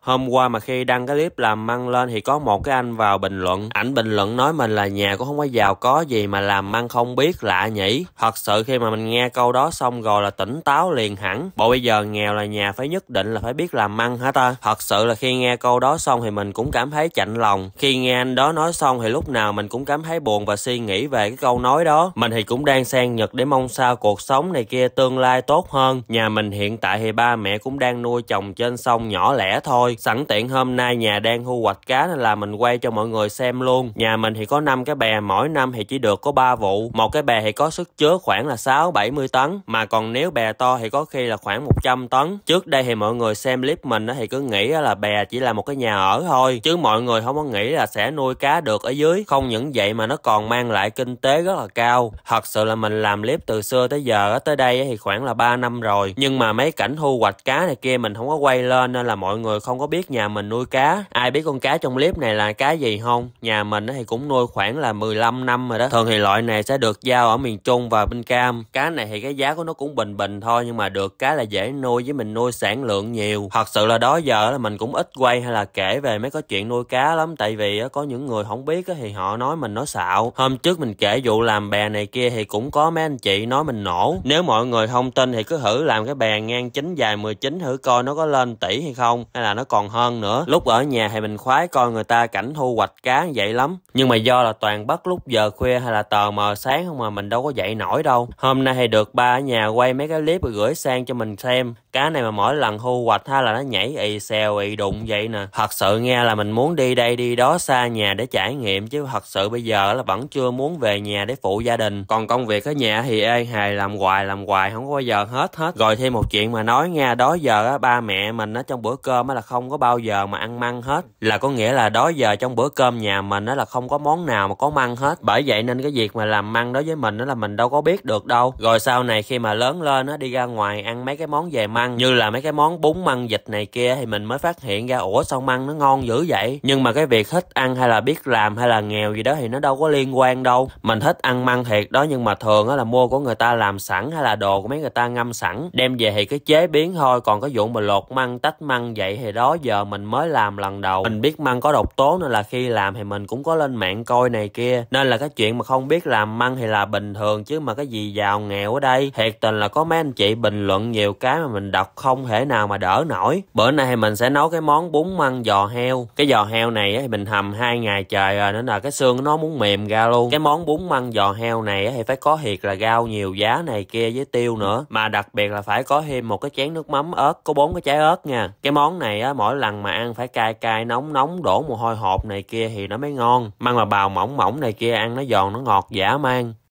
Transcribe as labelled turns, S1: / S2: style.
S1: hôm qua mà khi đăng cái clip làm măng lên thì có một cái anh vào bình luận ảnh bình luận nói mình là nhà cũng không có giàu có gì mà làm măng không biết lạ nhỉ thật sự khi mà mình nghe câu đó xong rồi là tỉnh táo liền hẳn bộ bây giờ nghèo là nhà phải nhất định là phải biết làm măng hả ta thật sự là khi nghe câu đó xong thì mình cũng cảm thấy chạnh lòng khi nghe anh đó nói xong thì lúc nào mình cũng cảm thấy buồn và suy nghĩ về cái câu nói đó mình thì cũng đang sang nhật để mong sao cuộc sống này kia tương lai tốt hơn nhà mình hiện tại thì ba mẹ cũng đang nuôi chồng trên sông nhỏ lẻ thôi thôi sẵn tiện hôm nay nhà đang thu hoạch cá nên là mình quay cho mọi người xem luôn nhà mình thì có năm cái bè mỗi năm thì chỉ được có 3 vụ một cái bè thì có sức chứa khoảng là 6 70 tấn mà còn nếu bè to thì có khi là khoảng 100 tấn trước đây thì mọi người xem clip mình thì cứ nghĩ là bè chỉ là một cái nhà ở thôi chứ mọi người không có nghĩ là sẽ nuôi cá được ở dưới không những vậy mà nó còn mang lại kinh tế rất là cao thật sự là mình làm clip từ xưa tới giờ tới đây thì khoảng là 3 năm rồi nhưng mà mấy cảnh thu hoạch cá này kia mình không có quay lên nên là mọi người không có biết nhà mình nuôi cá ai biết con cá trong clip này là cá gì không nhà mình thì cũng nuôi khoảng là 15 năm rồi đó thường thì loại này sẽ được giao ở miền trung và bên cam cá này thì cái giá của nó cũng bình bình thôi nhưng mà được cái là dễ nuôi với mình nuôi sản lượng nhiều thật sự là đó giờ là mình cũng ít quay hay là kể về mấy cái chuyện nuôi cá lắm tại vì có những người không biết thì họ nói mình nói xạo hôm trước mình kể vụ làm bè này kia thì cũng có mấy anh chị nói mình nổ nếu mọi người không tin thì cứ thử làm cái bè ngang chính dài 19 thử coi nó có lên tỷ hay không hay là nó còn hơn nữa lúc ở nhà thì mình khoái coi người ta cảnh thu hoạch cá vậy lắm nhưng mà do là toàn bắt lúc giờ khuya hay là tờ mờ sáng không mà mình đâu có dậy nổi đâu hôm nay thì được ba ở nhà quay mấy cái clip rồi gửi sang cho mình xem cá này mà mỗi lần thu hoạch ha là nó nhảy ì xèo ì đụng vậy nè thật sự nghe là mình muốn đi đây đi đó xa nhà để trải nghiệm chứ thật sự bây giờ là vẫn chưa muốn về nhà để phụ gia đình còn công việc ở nhà thì ê hề làm hoài làm hoài không có bao giờ hết hết rồi thêm một chuyện mà nói nghe đó giờ á ba mẹ mình á trong bữa cơm á là không có bao giờ mà ăn măng hết là có nghĩa là đó giờ trong bữa cơm nhà mình á là không có món nào mà có măng hết bởi vậy nên cái việc mà làm măng đối với mình á là mình đâu có biết được đâu rồi sau này khi mà lớn lên á đi ra ngoài ăn mấy cái món về măng măng như là mấy cái món bún măng dịch này kia thì mình mới phát hiện ra ủa sao măng nó ngon dữ vậy nhưng mà cái việc thích ăn hay là biết làm hay là nghèo gì đó thì nó đâu có liên quan đâu mình thích ăn măng thiệt đó nhưng mà thường á là mua của người ta làm sẵn hay là đồ của mấy người ta ngâm sẵn đem về thì cái chế biến thôi còn cái vụ mà lột măng tách măng vậy thì đó giờ mình mới làm lần đầu mình biết măng có độc tố nên là khi làm thì mình cũng có lên mạng coi này kia nên là cái chuyện mà không biết làm măng thì là bình thường chứ mà cái gì giàu nghèo ở đây thiệt tình là có mấy anh chị bình luận nhiều cái mà mình đọc không thể nào mà đỡ nổi bữa nay mình sẽ nấu cái món bún măng giò heo cái giò heo này thì mình hầm hai ngày trời rồi nên là cái xương nó muốn mềm ra luôn cái món bún măng giò heo này thì phải có thiệt là gao nhiều giá này kia với tiêu nữa mà đặc biệt là phải có thêm một cái chén nước mắm ớt có bốn cái trái ớt nha cái món này á mỗi lần mà ăn phải cay cay nóng nóng đổ mồ hôi hộp này kia thì nó mới ngon măng mà bào mỏng mỏng này kia ăn nó giòn nó ngọt dã man